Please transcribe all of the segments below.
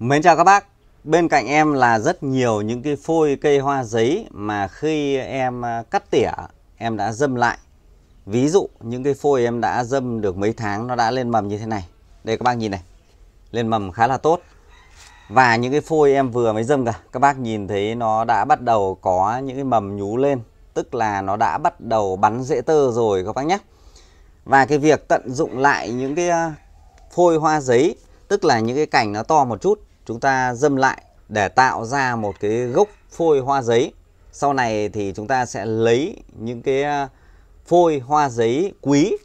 Mến chào các bác Bên cạnh em là rất nhiều những cái phôi cây hoa giấy mà khi em à, cắt tỉa em đã dâm lại Ví dụ những cái phôi em đã dâm được mấy tháng nó đã lên mầm như thế này Đây các bác nhìn này Lên mầm khá là tốt Và những cái phôi em vừa mới dâm cả Các bác nhìn thấy nó đã bắt đầu có những cái mầm nhú lên Tức là nó đã bắt đầu bắn dễ tơ rồi các bác nhé Và cái việc tận dụng lại những cái à, phôi hoa giấy Tức là những cái cành nó to một chút chúng ta dâm lại để tạo ra một cái gốc phôi hoa giấy. Sau này thì chúng ta sẽ lấy những cái à, phôi hoa giấy quý,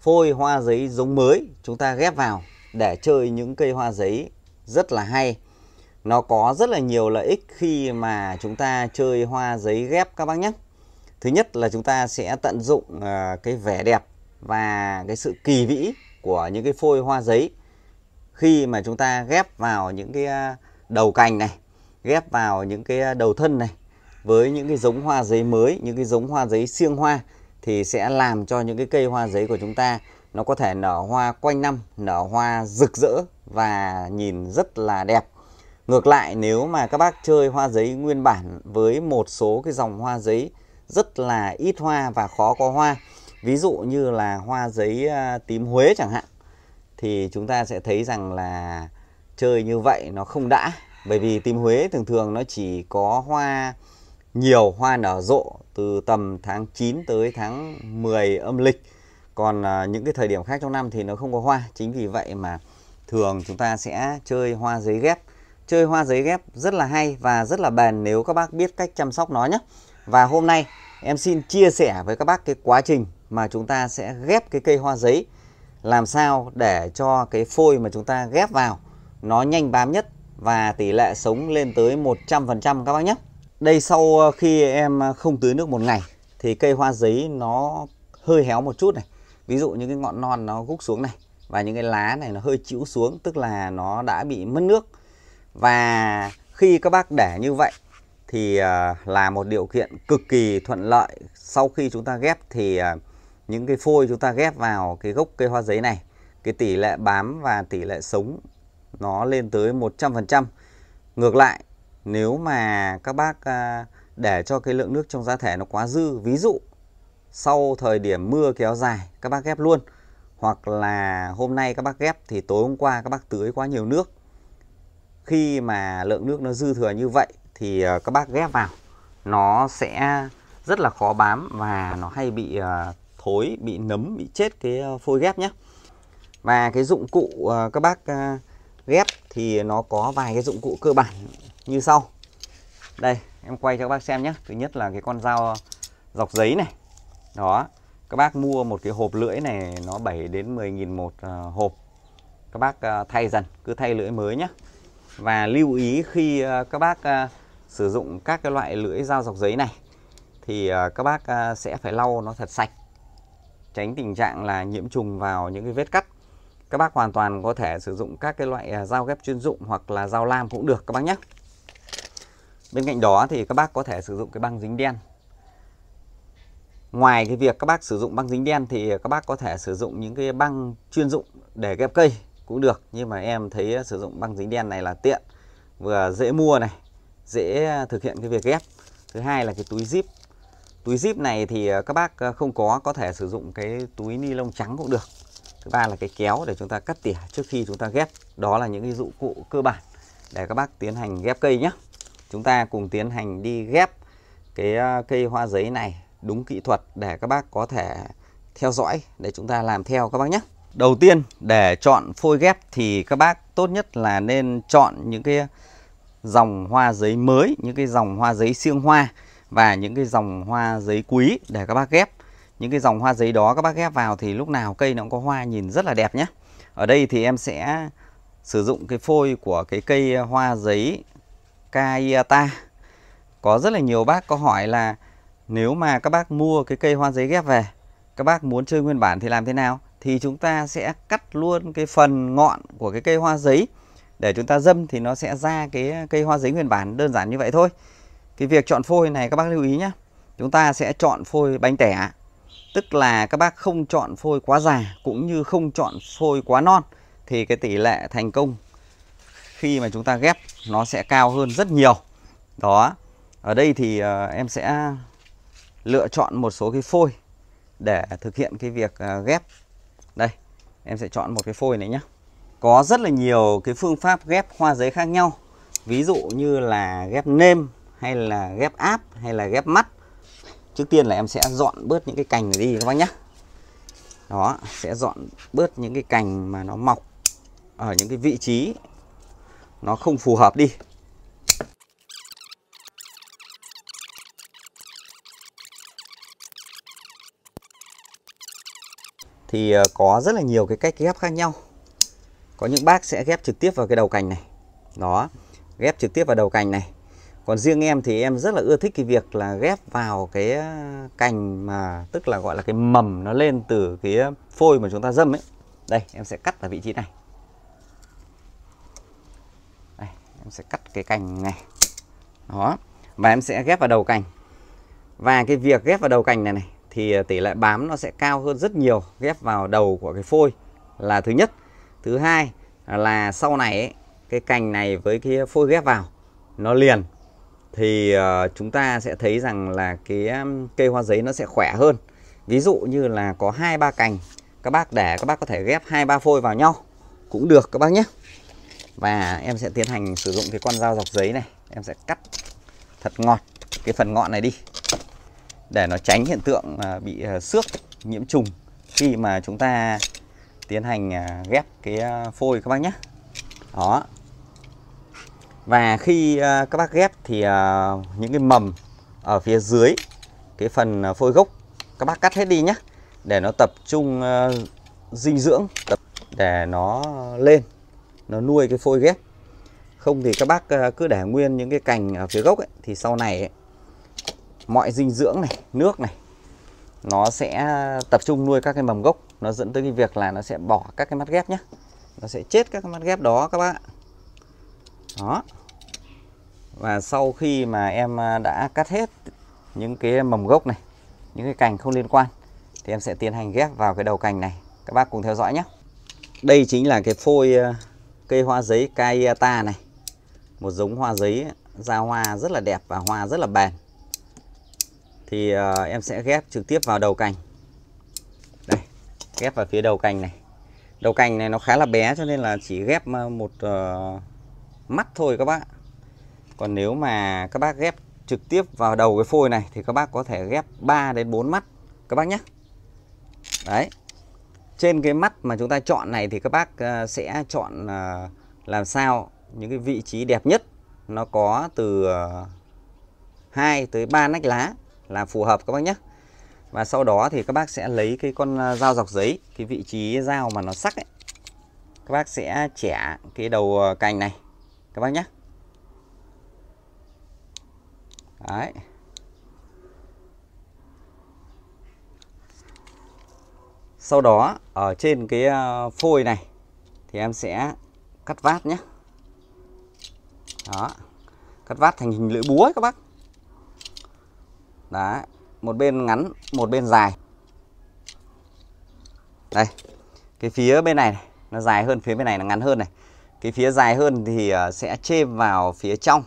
phôi hoa giấy giống mới chúng ta ghép vào để chơi những cây hoa giấy rất là hay. Nó có rất là nhiều lợi ích khi mà chúng ta chơi hoa giấy ghép các bác nhé. Thứ nhất là chúng ta sẽ tận dụng à, cái vẻ đẹp và cái sự kỳ vĩ của những cái phôi hoa giấy khi mà chúng ta ghép vào những cái à, đầu cành này ghép vào những cái à, đầu thân này với những cái giống hoa giấy mới những cái giống hoa giấy siêng hoa thì sẽ làm cho những cái cây hoa giấy của chúng ta nó có thể nở hoa quanh năm nở hoa rực rỡ và nhìn rất là đẹp ngược lại nếu mà các bác chơi hoa giấy nguyên bản với một số cái dòng hoa giấy rất là ít hoa và khó có hoa ví dụ như là hoa giấy à, tím Huế chẳng hạn thì chúng ta sẽ thấy rằng là chơi như vậy nó không đã bởi vì tím Huế thường thường nó chỉ có hoa nhiều hoa nở rộ từ tầm tháng 9 tới tháng 10 âm lịch còn à, những cái thời điểm khác trong năm thì nó không có hoa chính vì vậy mà thường chúng ta sẽ chơi hoa giấy ghép chơi hoa giấy ghép rất là hay và rất là bền nếu các bác biết cách chăm sóc nó nhé và hôm nay em xin chia sẻ với các bác cái quá trình mà chúng ta sẽ ghép cái cây hoa giấy làm sao để cho cái phôi mà chúng ta ghép vào nó nhanh bám nhất và tỷ lệ sống lên tới 100% các bác nhé. Đây sau ờ, khi em ờ, không tưới nước một ngày thì cây hoa giấy nó hơi héo một chút này. Ví dụ những cái ngọn non nó gúc xuống này và những cái lá này nó hơi chịu xuống tức là nó đã bị mất nước. Và khi các bác để như vậy thì ờ, là một điều kiện cực kỳ thuận lợi sau khi chúng ta ghép thì những cái phôi chúng ta ghép vào cái gốc cây hoa giấy này cái tỷ lệ bám và tỷ lệ sống nó lên tới 100%. Ngược lại, nếu mà các bác à, để cho cái lượng nước trong giá thể nó quá dư, ví dụ sau thời điểm mưa kéo dài các bác ghép luôn hoặc là hôm nay các bác ghép thì tối hôm qua các bác tưới quá nhiều nước. Khi mà lượng nước nó dư thừa như vậy thì à, các bác ghép vào nó sẽ rất là khó bám và nó hay bị à, thối bị nấm bị chết cái ờ, phôi ghép nhé và cái dụng cụ ờ, các bác ờ, ghép thì nó có vài cái dụng cụ cơ bản như sau đây em quay cho các bác xem nhé thứ nhất là cái con dao dọc giấy này đó các bác mua một cái hộp lưỡi này nó 7 đến 10 nghìn một hộp các bác thay dần cứ thay lưỡi mới nhé và lưu ý khi các bác sử dụng các cái loại lưỡi dao dọc giấy này thì các bác sẽ phải lau nó thật sạch tránh tình trạng là nhiễm trùng vào những cái vết cắt các bác hoàn toàn có thể sử dụng các cái loại à, dao ghép chuyên dụng hoặc là dao lam cũng được các bác nhé bên cạnh đó thì các bác có thể sử dụng cái băng dính đen ngoài cái việc các bác sử dụng băng dính đen thì các bác có thể sử dụng những cái băng chuyên dụng để ghép cây cũng được nhưng mà em thấy sử dụng băng dính đen này là tiện vừa dễ mua này dễ thực hiện cái việc ghép thứ hai là cái túi zip túi zip này thì ờ, các bác ờ, không có có thể sử dụng cái túi ni lông trắng cũng được thứ ba là cái kéo để chúng ta cắt tỉa trước khi chúng ta ghép đó là những cái dụng cụ cơ bản để các bác tiến hành ghép cây nhé chúng ta cùng tiến hành đi ghép cái ờ, cây hoa giấy này đúng kỹ thuật để các bác có thể theo dõi để chúng ta làm theo các bác nhé đầu tiên để chọn phôi ghép thì các bác tốt nhất là nên chọn những cái dòng hoa giấy mới những cái dòng hoa giấy siêng hoa và những cái dòng hoa giấy quý để các bác ghép những cái dòng hoa giấy đó các bác ghép vào thì lúc nào cây nó cũng có hoa nhìn rất là đẹp nhé ở đây thì em sẽ sử dụng cái phôi của cái cây hoa giấy Kaiata có rất là nhiều bác có hỏi là nếu mà các bác mua cái cây hoa giấy ghép về các bác muốn chơi nguyên bản thì làm thế nào thì chúng ta sẽ cắt luôn cái phần ngọn của cái cây hoa giấy để chúng ta dâm thì nó sẽ ra cái cây hoa giấy nguyên bản đơn giản như vậy thôi cái việc chọn phôi này các bác lưu ý nhé chúng ta sẽ chọn phôi bánh tẻ tức là các bác không chọn phôi quá già cũng như không chọn phôi quá non thì cái tỷ lệ thành công khi mà chúng ta ghép nó sẽ cao hơn rất nhiều đó ở đây thì uh, em sẽ lựa chọn một số cái phôi để thực hiện cái việc uh, ghép đây em sẽ chọn một cái phôi này nhé có rất là nhiều cái phương pháp ghép hoa giấy khác nhau ví dụ như là ghép nêm hay là ghép áp hay là ghép mắt trước tiên là em sẽ dọn bớt những cái cành này đi các bác nhé đó sẽ dọn bớt những cái cành mà nó mọc ở những cái vị trí nó không phù hợp đi thì ờ, có rất là nhiều cái cách ghép khác nhau có những bác sẽ ghép trực tiếp vào cái đầu cành này đó ghép trực tiếp vào đầu cành này còn riêng em thì em rất là ưa thích cái việc là ghép vào cái ờ, cành mà tức là gọi là cái mầm nó lên từ cái ờ, phôi mà chúng ta dâm ấy đây em sẽ cắt ở vị trí này đây, em sẽ cắt cái cành này đó và em sẽ ghép vào đầu cành và cái việc ghép vào đầu cành này này thì ờ, tỷ lệ bám nó sẽ cao hơn rất nhiều ghép vào đầu của cái phôi là thứ nhất thứ hai là sau này ấy, cái cành này với cái phôi ghép vào nó liền thì ờ, chúng ta sẽ thấy rằng là cái cây hoa giấy nó sẽ khỏe hơn ví dụ như là có hai ba cành các bác để các bác có thể ghép hai ba phôi vào nhau cũng được các bác nhé và em sẽ tiến hành sử dụng cái con dao dọc giấy này em sẽ cắt thật ngọt cái phần ngọn này đi để nó tránh hiện tượng ờ, bị ờ, xước nhiễm trùng khi mà chúng ta tiến hành ghép cái phôi các bác nhé đó và khi ờ, các bác ghép thì ờ, những cái mầm ở phía dưới cái phần ờ, phôi gốc các bác cắt hết đi nhé để nó tập trung dinh dưỡng tập để nó lên nó nuôi cái phôi ghép không thì các bác cứ để nguyên những cái cành ở phía gốc ấy, thì sau này ấy, mọi dinh dưỡng này nước này nó sẽ tập trung nuôi các cái mầm gốc nó dẫn tới cái việc là nó sẽ bỏ các cái mắt ghép nhé nó sẽ chết các cái mắt ghép đó các bác đó và sau khi mà em à, đã cắt hết những cái mầm gốc này những cái cành không liên quan thì em sẽ tiến hành ghép vào cái đầu cành này các bác cùng theo dõi nhé đây chính là cái phôi à, cây hoa giấy Kayata này một giống hoa giấy ra hoa rất là đẹp và hoa rất là bền thì à, em sẽ ghép trực tiếp vào đầu cành đây ghép vào phía đầu cành này đầu cành này nó khá là bé cho nên là chỉ ghép một ờ, mắt thôi các bác còn nếu mà các bác ghép trực tiếp vào đầu cái phôi này thì các bác có thể ghép 3 đến 4 mắt các bác nhé đấy trên cái mắt mà chúng ta chọn này thì các bác ờ, sẽ chọn ờ, làm sao những cái vị trí đẹp nhất nó có từ 2 ờ, tới 3 nách lá là phù hợp các bác nhé và sau đó thì các bác sẽ lấy cái con dao dọc giấy cái vị trí dao mà nó sắc ấy các bác sẽ chẻ cái đầu cành này các bác nhé đấy sau đó ở trên cái ờ, phôi này thì em sẽ cắt vát nhé đó cắt vát thành hình lưỡi búa ấy các bác đó một bên ngắn một bên dài đây cái phía bên này, này nó dài hơn phía bên này nó ngắn hơn này cái phía dài hơn thì ờ, sẽ chêm vào phía trong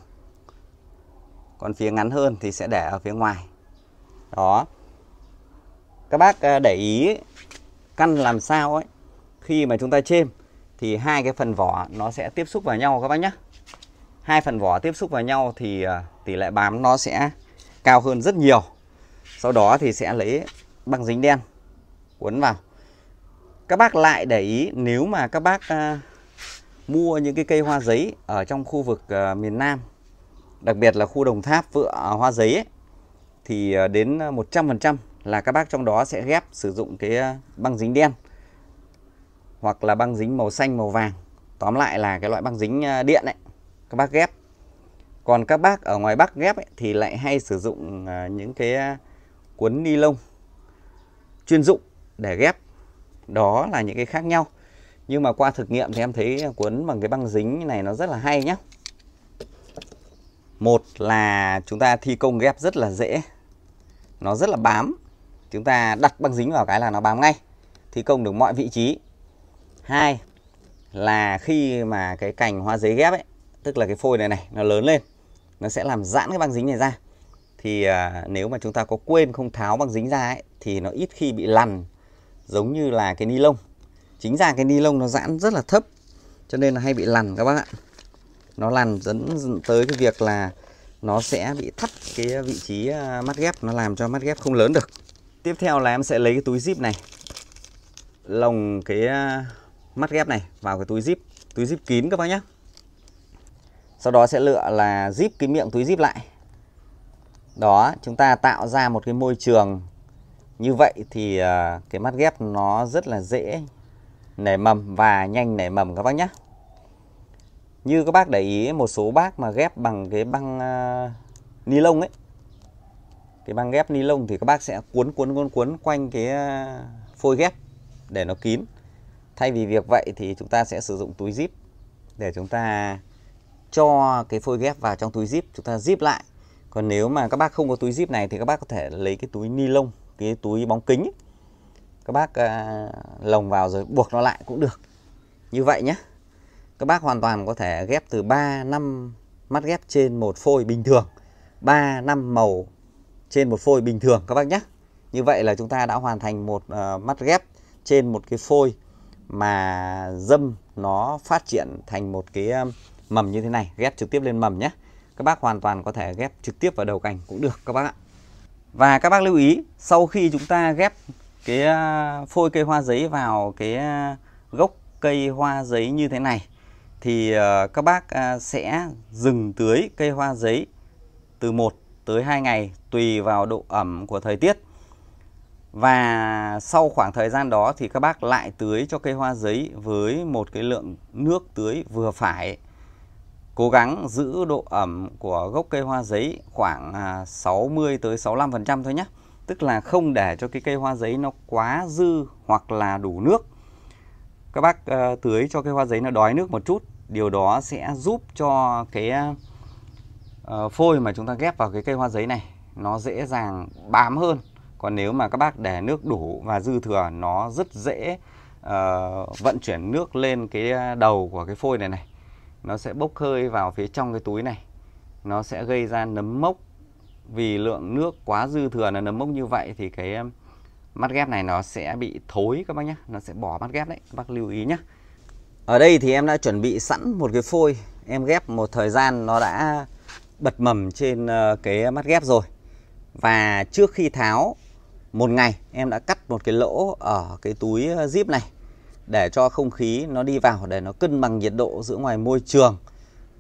còn phía ngắn hơn thì sẽ để ở phía ngoài đó các bác à, để ý căn làm sao ấy khi mà chúng ta chêm thì hai cái phần vỏ nó sẽ tiếp xúc vào nhau các bác nhé hai phần vỏ tiếp xúc vào nhau thì à, tỷ lệ bám nó sẽ cao hơn rất nhiều sau đó thì sẽ lấy băng dính đen cuốn vào các bác lại để ý nếu mà các bác à, mua những cái cây hoa giấy ở trong khu vực miền Nam đặc biệt là khu Đồng Tháp, Vựa, à, Hoa Giấy ấy, thì à, đến 100% là các bác trong đó sẽ ghép sử dụng cái à, băng dính đen hoặc là băng dính màu xanh màu vàng tóm lại là cái loại băng dính điện ấy các bác ghép còn các bác ở ngoài Bắc ghép ấy, thì lại hay sử dụng những cái cuốn ni lông chuyên dụng để ghép đó là những cái khác nhau nhưng mà qua thực nghiệm thì em thấy cuốn bằng cái băng dính này nó rất là hay nhé một là chúng ta thi công ghép rất là dễ nó rất là bám chúng ta đặt băng dính vào cái là nó bám ngay thi công được mọi vị trí hai là khi mà cái cành hoa giấy ghép ấy tức là cái phôi này này nó lớn lên nó sẽ làm giãn cái băng dính này ra thì à, nếu mà chúng ta có quên không tháo băng dính ra ấy, thì nó ít khi bị lằn giống như là cái ni lông chính ra cái ni lông nó giãn rất là thấp cho nên là hay bị lằn các bác ạ nó làm dẫn tới cái việc là nó sẽ bị thắt cái vị trí à, mắt ghép nó làm cho mắt ghép không lớn được tiếp theo là em sẽ lấy cái túi zip này lồng cái à, mắt ghép này vào cái túi zip túi zip kín các bác nhé sau đó sẽ lựa là zip cái miệng túi zip lại đó chúng ta tạo ra một cái môi trường như vậy thì à, cái mắt ghép nó rất là dễ nảy mầm và nhanh nảy mầm các bác nhé như các bác để ý một số bác mà ghép bằng cái băng uh, ni lông ấy cái băng ghép ni lông thì các bác sẽ cuốn cuốn cuốn cuốn quanh cái à, phôi ghép để nó kín thay vì việc vậy thì chúng ta sẽ sử dụng túi zip để chúng ta cho cái phôi ghép vào trong túi zip chúng ta zip lại còn nếu mà các bác không có túi zip này thì các bác có thể lấy cái túi ni lông cái túi bóng kính ấy. các bác uh, lồng vào rồi buộc nó lại cũng được như vậy nhé các bác hoàn toàn có thể ghép từ 3 năm mắt ghép trên một phôi bình thường. 3 năm màu trên một phôi bình thường các bác nhé. Như vậy là chúng ta đã hoàn thành một uh, mắt ghép trên một cái phôi mà dâm nó phát triển thành một cái mầm như thế này, ghép trực tiếp lên mầm nhé. Các bác hoàn toàn có thể ghép trực tiếp vào đầu cành cũng được các bác ạ. Và các bác lưu ý, sau khi chúng ta ghép cái phôi cây hoa giấy vào cái gốc cây hoa giấy như thế này thì ờ, các bác à, sẽ dừng tưới cây hoa giấy từ 1 tới 2 ngày tùy vào độ ẩm của thời tiết. Và sau khoảng thời gian đó thì các bác lại tưới cho cây hoa giấy với một cái lượng nước tưới vừa phải. Cố gắng giữ độ ẩm của gốc cây hoa giấy khoảng 60 à, tới 65% thôi nhé. Tức là không để cho cái cây hoa giấy nó quá dư hoặc là đủ nước các bác uh, tưới cho cái hoa giấy nó đói nước một chút điều đó sẽ giúp cho cái uh, phôi mà chúng ta ghép vào cái cây hoa giấy này nó dễ dàng bám hơn còn nếu mà các bác để nước đủ và dư thừa nó rất dễ uh, vận chuyển nước lên cái đầu của cái phôi này này nó sẽ bốc hơi vào phía trong cái túi này nó sẽ gây ra nấm mốc vì lượng nước quá dư thừa là nấm mốc như vậy thì cái mắt ghép này nó sẽ bị thối các bác nhé nó sẽ bỏ mắt ghép đấy các bác lưu ý nhé ở đây thì em đã chuẩn bị sẵn một cái phôi em ghép một thời gian nó đã bật mầm trên ờ, cái mắt ghép rồi và trước khi tháo một ngày em đã cắt một cái lỗ ở cái túi ờ, zip này để cho không khí nó đi vào để nó cân bằng nhiệt độ giữa ngoài môi trường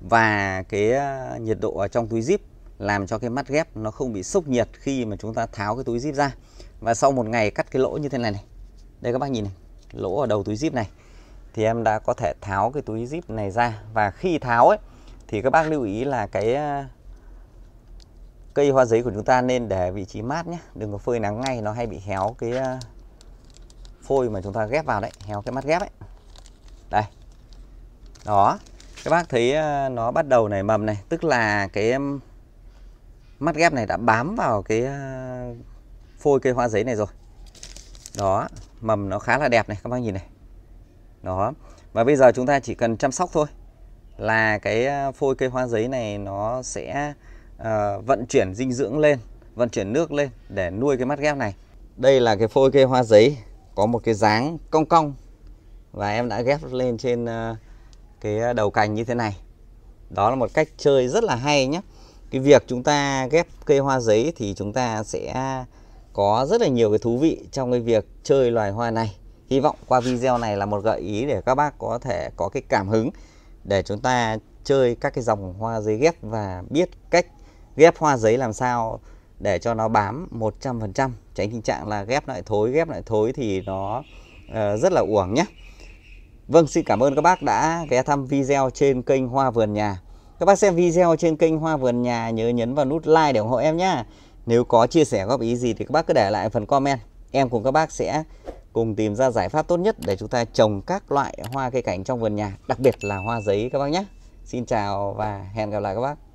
và cái ờ, nhiệt độ ở trong túi zip làm cho cái mắt ghép nó không bị sốc nhiệt khi mà chúng ta tháo cái túi zip ra và sau một ngày cắt cái lỗ như thế này này đây các bác nhìn này lỗ ở đầu túi zip này thì em đã có thể tháo cái túi zip này ra và khi tháo ấy thì các bác lưu ý là cái ờ, cây hoa giấy của chúng ta nên để vị trí mát nhé đừng có phơi nắng ngay nó hay bị héo cái ờ, phôi mà chúng ta ghép vào đấy héo cái mắt ghép ấy đây đó các bác thấy ờ, nó bắt đầu nảy mầm này tức là cái mắt ghép này đã bám vào cái phôi cây hoa giấy này rồi đó mầm nó khá là đẹp này các bác nhìn này đó và bây giờ chúng ta chỉ cần chăm sóc thôi là cái à, phôi cây hoa giấy này nó sẽ uh, vận chuyển dinh dưỡng lên vận chuyển nước lên để nuôi cái mắt ghép này đây là cái phôi cây hoa giấy có một cái dáng cong cong và em đã ghép lên trên à, cái đầu cành như thế này đó là một cách chơi rất là hay nhé cái việc chúng ta ghép cây hoa giấy thì chúng ta sẽ có rất là nhiều cái thú vị trong cái việc chơi loài hoa này. Hy vọng qua video này là một gợi ý để các bác có thể có cái cảm hứng để chúng ta chơi các cái dòng hoa giấy ghép và biết cách ghép hoa giấy làm sao để cho nó bám 100% tránh tình trạng là ghép lại thối ghép lại thối thì nó uh, rất là uổng nhé Vâng xin cảm ơn các bác đã ghé thăm video trên kênh Hoa Vườn Nhà các bác xem video trên kênh Hoa Vườn Nhà nhớ nhấn vào nút like để ủng hộ em nhé nếu có chia sẻ góp ý gì thì các bác cứ để lại phần comment. Em cùng các bác sẽ cùng tìm ra giải pháp tốt nhất để chúng ta trồng các loại hoa cây cảnh trong vườn nhà, đặc biệt là hoa giấy các bác nhé. Xin chào và hẹn gặp lại các bác.